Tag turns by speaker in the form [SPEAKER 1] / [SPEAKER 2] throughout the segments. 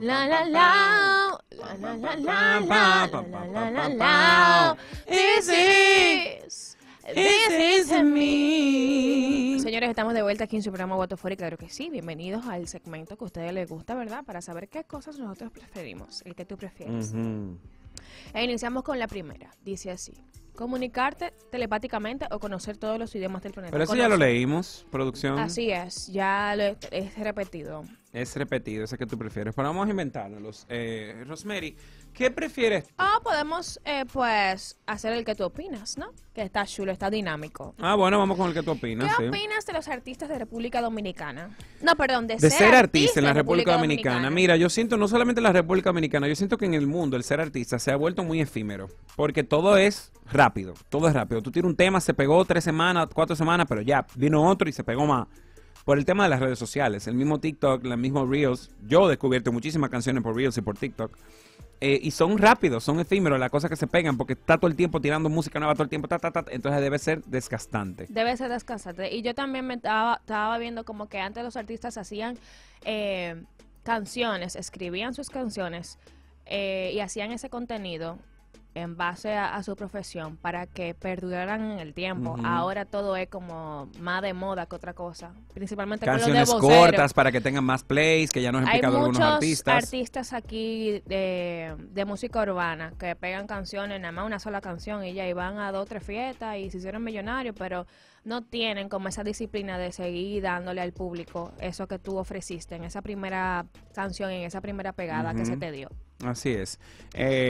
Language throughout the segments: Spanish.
[SPEAKER 1] La la la, la la la la,
[SPEAKER 2] la la la
[SPEAKER 1] is,
[SPEAKER 2] this is
[SPEAKER 1] me. Señores, estamos de vuelta aquí en su programa y claro que sí. Bienvenidos al segmento que a ustedes les gusta, ¿verdad? Para saber qué cosas nosotros preferimos, el que tú prefieres. E iniciamos con la primera. Dice así. Comunicarte telepáticamente o conocer todos los idiomas del planeta. Pero eso ya lo
[SPEAKER 2] leímos, producción. Así
[SPEAKER 1] es, ya lo he, es repetido.
[SPEAKER 2] Es repetido, ese que tú prefieres. Pero vamos a los eh, Rosemary, ¿qué prefieres?
[SPEAKER 1] Ah, podemos, eh, pues, hacer el que tú opinas, ¿no? Que está chulo, está dinámico. Ah,
[SPEAKER 2] bueno, vamos con el que tú opinas. ¿Qué opinas
[SPEAKER 1] de los artistas de República Dominicana? No, perdón, de, ser, artista en la República, Dominicana. Dominicana.
[SPEAKER 2] Mira, yo siento, no solamente en la República Dominicana, yo siento que en el mundo el ser artista se ha vuelto muy efímero. Porque todo es rápido, todo es rápido. Tú tienes un tema, se pegó tres semanas, cuatro semanas, pero ya, vino otro y se pegó más por el tema de las redes sociales. El mismo TikTok, el mismo Reels. Yo he descubierto muchísimas canciones por Reels y por TikTok. Eh, y son rápidos, son efímeros las cosas que se pegan porque está todo el tiempo tirando música nueva, todo el tiempo, ta, ta, ta, entonces debe ser desgastante.
[SPEAKER 1] Debe ser desgastante. Y yo también me estaba, viendo como que antes los artistas hacían eh, canciones, escribían sus canciones eh, y hacían ese contenido en base a, su profesión para que perduraran en el tiempo. Ahora todo es como más de moda que otra cosa. Principalmente Canciones con los de cortas
[SPEAKER 2] para que tengan más plays, que ya nos han algunos artistas. Hay
[SPEAKER 1] artistas aquí de, de, música urbana que pegan canciones, nada más una sola canción y ya, iban a dos o tres fiestas y se hicieron millonarios, pero no tienen como esa disciplina de seguir dándole al público eso que tú ofreciste en esa primera canción, en esa primera pegada que se te dio.
[SPEAKER 2] Así es.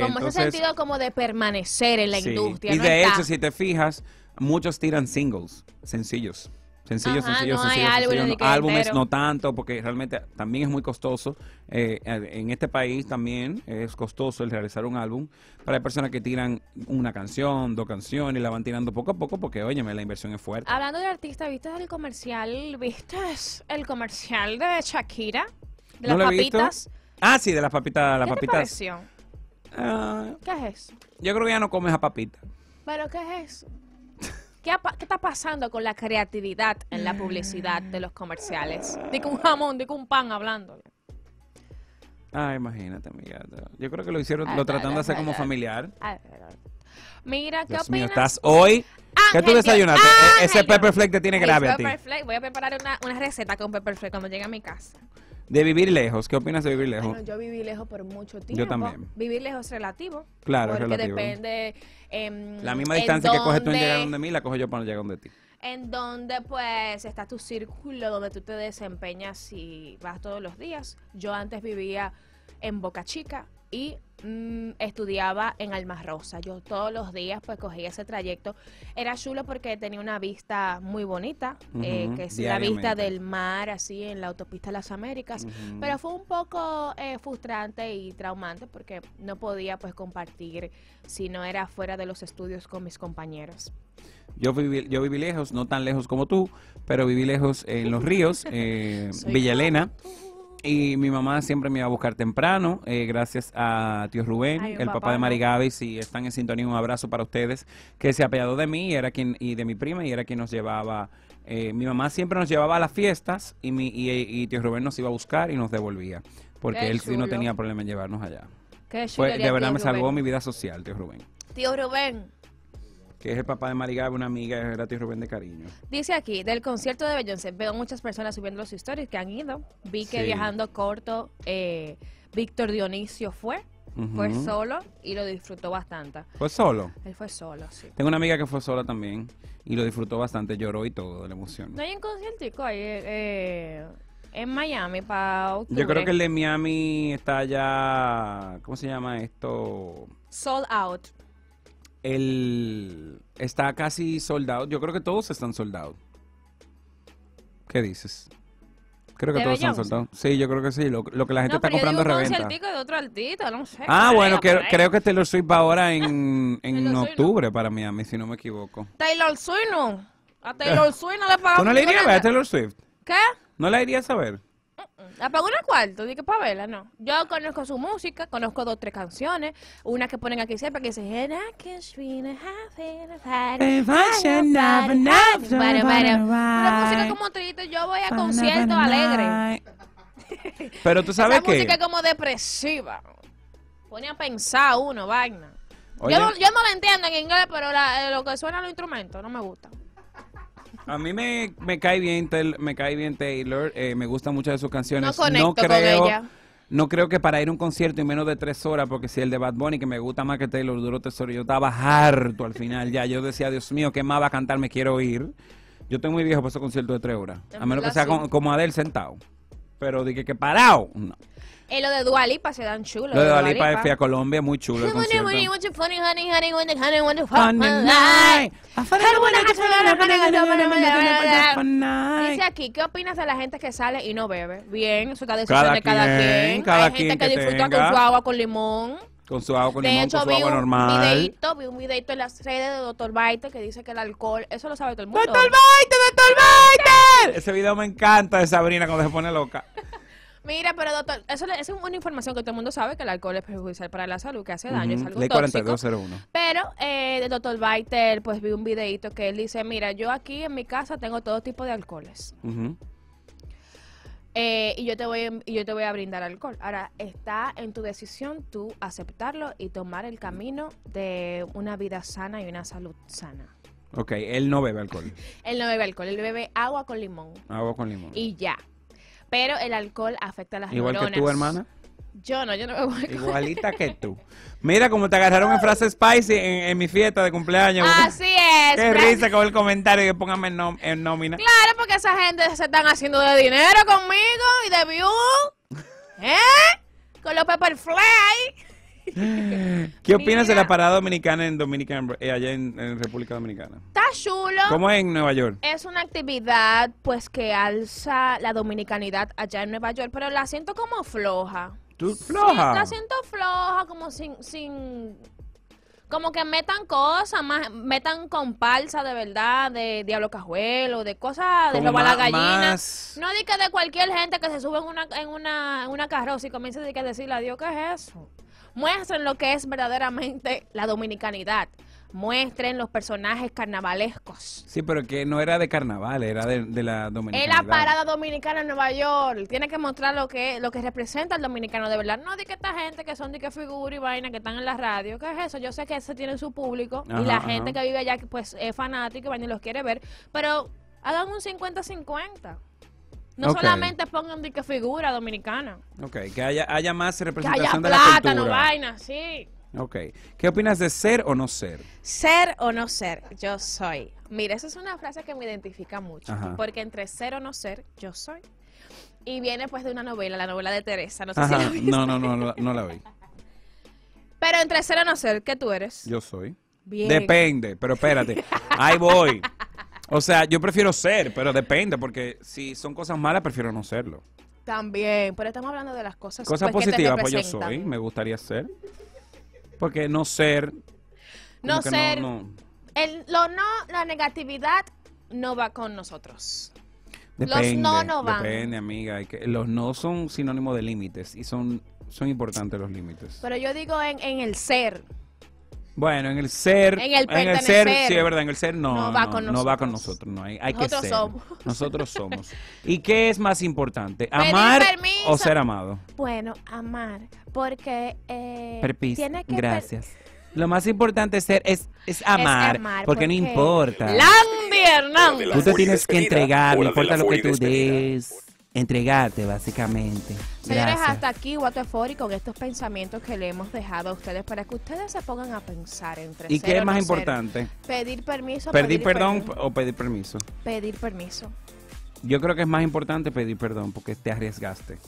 [SPEAKER 2] como ese eh, sentido
[SPEAKER 1] como de permanecer en la industria. Y de eso hecho,
[SPEAKER 2] si te fijas, muchos tiran singles, sencillos. Sencillo, sencillo, no sencillo. Hay álbumes no tanto, porque realmente también es muy costoso. Eh, en este país también es costoso el realizar un álbum. Para hay personas que tiran una canción, dos canciones, y la van tirando poco a poco, porque, óyeme, la inversión es fuerte.
[SPEAKER 1] Hablando de artista, ¿viste el comercial? ¿Viste el comercial de Shakira? De las papitas.
[SPEAKER 2] Ah, sí, de las papitas. Las papitas.
[SPEAKER 1] Ah, ¿Qué es eso?
[SPEAKER 2] Yo creo que ya no comes a papita.
[SPEAKER 1] ¿Pero qué es eso? ¿Qué, está pasando con la creatividad en la publicidad de los comerciales? Digo un jamón, digo un pan hablando.
[SPEAKER 2] Ay, ah, imagínate, amiga. Yo creo que lo hicieron, ah, lo tratando de hacer como familiar.
[SPEAKER 1] Ah, Mira, ¿qué Dios Mío,
[SPEAKER 2] estás hoy. ¿Qué tú desayunaste? E-, ese pepper flake te tiene grave a ti.
[SPEAKER 1] Voy a preparar una, una receta con pepper flake cuando llegue a mi casa.
[SPEAKER 2] De vivir lejos, ¿qué opinas de vivir lejos? Bueno,
[SPEAKER 1] yo viví lejos por mucho tiempo. Yo también. Vivir lejos es relativo. Claro, es relativo. depende. Em, la misma distancia que coges tú en llegar donde
[SPEAKER 2] mí, la cojo yo para no llegar donde ti.
[SPEAKER 1] En donde, pues, está tu círculo donde tú te desempeñas y vas todos los días. Yo antes vivía en Boca Chica, y mm, estudiaba en Alma Rosa. Yo todos los días pues cogía ese trayecto. Era chulo porque tenía una vista muy bonita, eh, que es la vista del mar así en la autopista las Américas, pero fue un poco eh, frustrante y traumante porque no podía pues compartir si no era fuera de los estudios con mis compañeros.
[SPEAKER 2] Yo viví, yo viví lejos, no tan lejos como tú, pero viví lejos en Los Ríos, eh, Villalena. Y mi mamá siempre me iba a buscar temprano, eh, gracias a tío Rubén, el papá, de Mari Gaby, si están en sintonía, un abrazo para ustedes, que se apellado de mí y, era quien, y de mi prima y era quien nos llevaba. Eh, mi mamá siempre nos llevaba a las fiestas y, mi, y, y tío Rubén nos iba a buscar y nos devolvía, porque él sí no tenía problema en llevarnos allá. Qué de verdad me salvó mi vida social, tío Rubén.
[SPEAKER 1] Tío Rubén,
[SPEAKER 2] que es el papá de Marigabe, una amiga de Gerati Rubén de Cariño.
[SPEAKER 1] Dice aquí, del concierto de Beyoncé, veo muchas personas subiendo los stories que han ido. Vi que viajando corto, eh, Víctor Dionisio fue. Fue solo y lo disfrutó bastante. ¿Fue solo? Él fue solo, sí. Tengo
[SPEAKER 2] una amiga que fue sola también y lo disfrutó bastante, lloró y todo de la emoción. No
[SPEAKER 1] hay un conciertico ahí eh, eh, en Miami para octubre. Yo creo que el de
[SPEAKER 2] Miami está ya, ¿cómo se llama esto?
[SPEAKER 1] Sold out
[SPEAKER 2] el, está casi soldado. Yo creo que todos están soldados. ¿Qué dices? Creo que todos están soldados. Sí, yo creo que sí. Lo, que la gente está pero comprando yo digo reventa.
[SPEAKER 1] de otro altito, no sé. Ah, bueno, creo, que
[SPEAKER 2] Taylor Swift va ahora en, en octubre no. para Miami, si no me equivoco.
[SPEAKER 1] Taylor Swift no. A Taylor Swift no le pagamos. ¿Tú no le irías a ver a Taylor Swift? ¿Qué?
[SPEAKER 2] ¿No la irías a ver?
[SPEAKER 1] Apagó una cuarto, dije para no. Yo conozco su música, conozco dos o tres canciones, una que ponen aquí siempre que dice música como triste, yo voy a conciertos alegres.
[SPEAKER 2] Pero tú sabes que música como
[SPEAKER 1] depresiva. Pone a pensar uno, vaina. Yo no, yo la entiendo en inglés, pero la, lo que suena los instrumentos no me gusta.
[SPEAKER 2] A mí me, cae bien, me cae bien Taylor, me eh, gusta muchas de sus canciones. No, creo, No creo que para ir a un concierto y menos de tres horas, porque si el de Bad Bunny, que me gusta más que Taylor, duró tres horas, yo estaba harto al final ya. Yo decía, Dios mío, ¿qué más va a cantar? Me quiero ir. Yo estoy muy viejo para ese concierto de tres horas. A menos que sea como, Adele sentado. Pero dije que parado. No.
[SPEAKER 1] Eh, lo de Dualipa se dan chulo. Lo de Dualipa, Dua fui a
[SPEAKER 2] Colombia, muy chulo. El concierto.
[SPEAKER 1] Dice aquí, ¿qué opinas de la gente que sale y no bebe? Bien, eso está decisión de cada quien. Hay gente que, disfruta con su agua con limón.
[SPEAKER 2] Con su agua con limón, hecho, con su agua normal.
[SPEAKER 1] vi un videito en las redes de Dr. Baite que dice que el alcohol, eso lo sabe todo el mundo. ¡Dr. Baite, Dr.
[SPEAKER 2] Baite. Ese video me encanta de Sabrina cuando se pone loca.
[SPEAKER 1] Mira, pero doctor, eso, es una información que todo el mundo sabe, que el alcohol es perjudicial para la salud, que hace daño, uh es algo Ley 4201. pero eh, el doctor Baitel, pues vi un videito que él dice, mira, yo aquí en mi casa tengo todo tipo de alcoholes. Eh, y yo te voy y yo te voy a brindar alcohol. Ahora está en tu decisión tú aceptarlo y tomar el camino de una vida sana y una salud sana.
[SPEAKER 2] Ok, él no bebe alcohol.
[SPEAKER 1] él no bebe alcohol, él bebe agua con limón.
[SPEAKER 2] Agua con limón.
[SPEAKER 1] Y ya. Pero el alcohol afecta a las Igual que tu hermana. Yo no, yo no me voy
[SPEAKER 2] Igualita que tú. Mira cómo te agarraron en frase spicy en, mi fiesta de cumpleaños. Así es. Qué risa con el comentario que pónganme en, nómina.
[SPEAKER 1] Claro, porque esa gente se están haciendo de dinero conmigo y de view. ¿Eh? Con los pepper fly.
[SPEAKER 2] ¿Qué opinas de la parada dominicana en Dominican eh, allá en, República Dominicana? Está
[SPEAKER 1] chulo. ¿Cómo
[SPEAKER 2] es en Nueva York?
[SPEAKER 1] Es una actividad pues que alza la dominicanidad allá en Nueva York, pero la siento como floja.
[SPEAKER 2] ¿Tú floja? la siento
[SPEAKER 1] floja, como sin, sin como que metan cosas, más, metan comparsa de verdad, de Diablo Cajuelo, de cosas, de robar la gallina. No No diga de cualquier gente que se sube en una, en una, en una carroza y comienza a decirle adiós, ¿qué es eso? muestren lo que es verdaderamente la dominicanidad. Muestren los personajes carnavalescos.
[SPEAKER 2] Sí, pero que no era de carnaval, era de, la dominicanidad. Es la parada
[SPEAKER 1] dominicana en Nueva York. Tiene que mostrar lo que lo que representa el dominicano de verdad. No de que esta gente que son de que figura y vaina que están en la radio. ¿Qué es eso? Yo sé que ese tiene su público y la gente que vive allá pues es fanática y los quiere ver. Pero hagan un 50-50. No solamente pongan de que figura dominicana.
[SPEAKER 2] Ok, que haya, más representación haya de no la cultura.
[SPEAKER 1] vaina, sí.
[SPEAKER 2] Ok. ¿Qué opinas de ser o no ser?
[SPEAKER 1] Ser o no ser, yo soy. Mira, esa es una frase que me identifica mucho, porque entre ser o no ser, yo soy. Y viene pues de una novela, la novela de Teresa, no sé si la
[SPEAKER 2] No, no, no, no, la vi.
[SPEAKER 1] Pero entre ser o no ser, ¿qué tú eres? Yo soy. Depende,
[SPEAKER 2] pero espérate. Ahí voy. O sea, yo prefiero ser, pero depende, porque si son cosas malas, prefiero no serlo.
[SPEAKER 1] También, pero estamos hablando de las cosas Cosas positivas, pues yo soy,
[SPEAKER 2] me gustaría ser. Porque no ser. No ser.
[SPEAKER 1] El, lo no, la negatividad no va con nosotros. Depende, los no no van. Depende,
[SPEAKER 2] amiga. Que, los no son sinónimo de límites y son, son importantes los límites.
[SPEAKER 1] Pero yo digo en, en el ser.
[SPEAKER 2] Bueno, en el ser, en el, ser, sí es verdad, en el ser no, no, va, con nosotros. no hay, hay que ser. Somos. Nosotros somos. ¿Y qué es más importante, amar o ser amado?
[SPEAKER 1] Bueno, amar, porque eh, que
[SPEAKER 2] gracias. Lo más importante es ser es, es amar, porque, no importa. Landy
[SPEAKER 1] Hernández. Tú te tienes que entregar, no importa lo que tú
[SPEAKER 2] des entregarte básicamente. Señores, hasta
[SPEAKER 1] aquí y con estos pensamientos que le hemos dejado a ustedes para que ustedes se pongan a pensar entre ¿Y qué es más importante? pedir permiso. Pedir, perdón
[SPEAKER 2] o pedir permiso.
[SPEAKER 1] Pedir permiso.
[SPEAKER 2] Yo creo que es más importante pedir perdón porque te arriesgaste.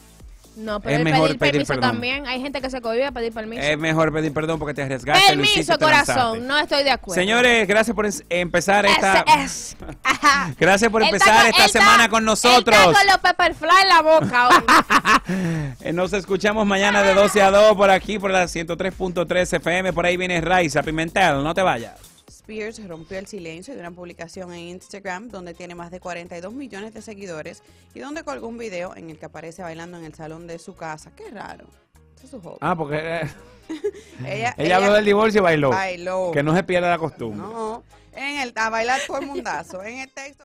[SPEAKER 1] No, pero es mejor pedir, permiso también. Hay gente que se cohibe a pedir permiso. Es
[SPEAKER 2] mejor pedir perdón porque te arriesgaste. Permiso, corazón.
[SPEAKER 1] no estoy de acuerdo. Señores,
[SPEAKER 2] gracias por empezar esta. gracias por empezar esta semana con nosotros. Con
[SPEAKER 1] los Fly en la boca
[SPEAKER 2] Nos escuchamos mañana de 12 a 2 por aquí, por la 103.3 FM. Por ahí viene Raiza Pimentel. No te vayas.
[SPEAKER 1] Spears rompió el silencio de una publicación en Instagram donde tiene más de 42 millones de seguidores y donde colgó un video en el que aparece bailando en el salón
[SPEAKER 2] de su casa. Qué raro. es Ah, porque eh, ella, habló del divorcio y bailó. Bailó. Que no se pierda la costumbre. No, en el, a bailar fue mundazo. en el texto.